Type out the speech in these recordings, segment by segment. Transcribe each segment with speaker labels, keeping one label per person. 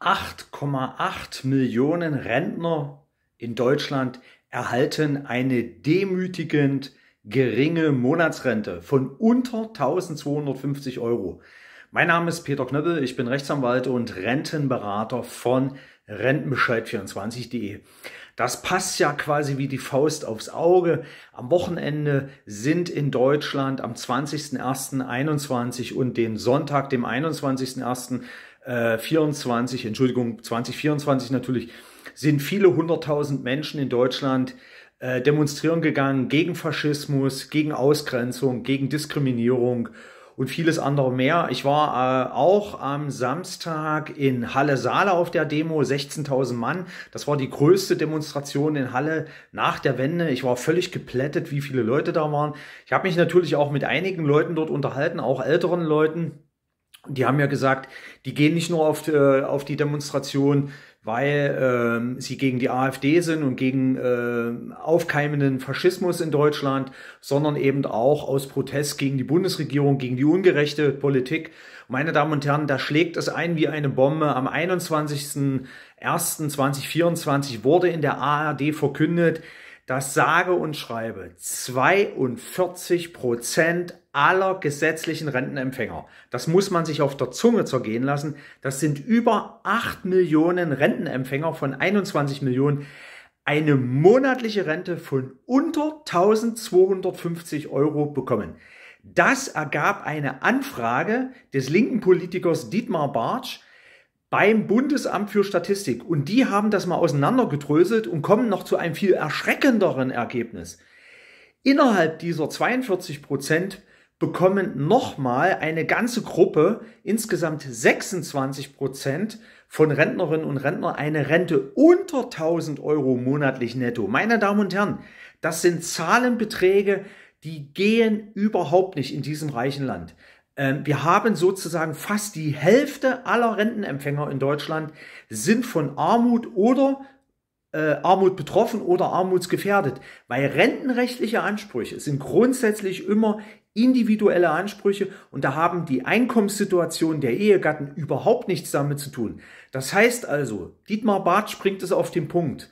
Speaker 1: 8,8 Millionen Rentner in Deutschland erhalten eine demütigend geringe Monatsrente von unter 1250 Euro. Mein Name ist Peter Knöppel, ich bin Rechtsanwalt und Rentenberater von Rentenbescheid24.de. Das passt ja quasi wie die Faust aufs Auge. Am Wochenende sind in Deutschland am 20.01.21 und den Sonntag, dem 21.01 äh, 24, Entschuldigung, 2024 natürlich, sind viele hunderttausend Menschen in Deutschland äh, demonstrieren gegangen gegen Faschismus, gegen Ausgrenzung, gegen Diskriminierung und vieles andere mehr. Ich war äh, auch am Samstag in Halle Saale auf der Demo, 16.000 Mann. Das war die größte Demonstration in Halle nach der Wende. Ich war völlig geplättet, wie viele Leute da waren. Ich habe mich natürlich auch mit einigen Leuten dort unterhalten, auch älteren Leuten die haben ja gesagt, die gehen nicht nur auf, äh, auf die Demonstration, weil ähm, sie gegen die AfD sind und gegen äh, aufkeimenden Faschismus in Deutschland, sondern eben auch aus Protest gegen die Bundesregierung, gegen die ungerechte Politik. Meine Damen und Herren, da schlägt es ein wie eine Bombe. Am 21.01.2024 wurde in der ARD verkündet, dass sage und schreibe 42 Prozent aller gesetzlichen Rentenempfänger. Das muss man sich auf der Zunge zergehen lassen. Das sind über 8 Millionen Rentenempfänger von 21 Millionen. Eine monatliche Rente von unter 1250 Euro bekommen. Das ergab eine Anfrage des linken Politikers Dietmar Bartsch beim Bundesamt für Statistik. Und die haben das mal auseinandergedröselt und kommen noch zu einem viel erschreckenderen Ergebnis. Innerhalb dieser 42 Prozent bekommen nochmal eine ganze Gruppe, insgesamt 26 Prozent von Rentnerinnen und Rentnern eine Rente unter 1000 Euro monatlich netto. Meine Damen und Herren, das sind Zahlenbeträge, die gehen überhaupt nicht in diesem reichen Land. Ähm, wir haben sozusagen fast die Hälfte aller Rentenempfänger in Deutschland sind von Armut oder äh, Armut betroffen oder armutsgefährdet, weil rentenrechtliche Ansprüche sind grundsätzlich immer individuelle Ansprüche und da haben die Einkommenssituation der Ehegatten überhaupt nichts damit zu tun. Das heißt also, Dietmar Bartsch bringt es auf den Punkt.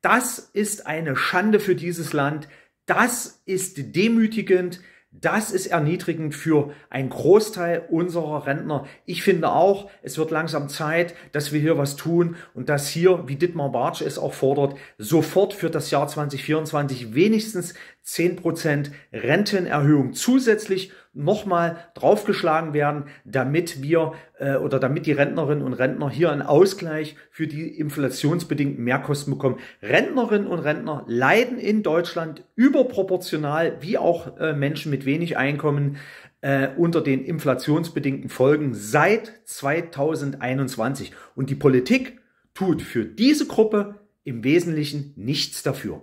Speaker 1: Das ist eine Schande für dieses Land. Das ist demütigend. Das ist erniedrigend für einen Großteil unserer Rentner. Ich finde auch, es wird langsam Zeit, dass wir hier was tun und dass hier, wie Dietmar Bartsch es auch fordert, sofort für das Jahr 2024 wenigstens 10% Rentenerhöhung zusätzlich nochmal draufgeschlagen werden, damit wir äh, oder damit die Rentnerinnen und Rentner hier einen Ausgleich für die inflationsbedingten Mehrkosten bekommen. Rentnerinnen und Rentner leiden in Deutschland überproportional, wie auch äh, Menschen mit wenig Einkommen, äh, unter den inflationsbedingten Folgen seit 2021. Und die Politik tut für diese Gruppe im Wesentlichen nichts dafür.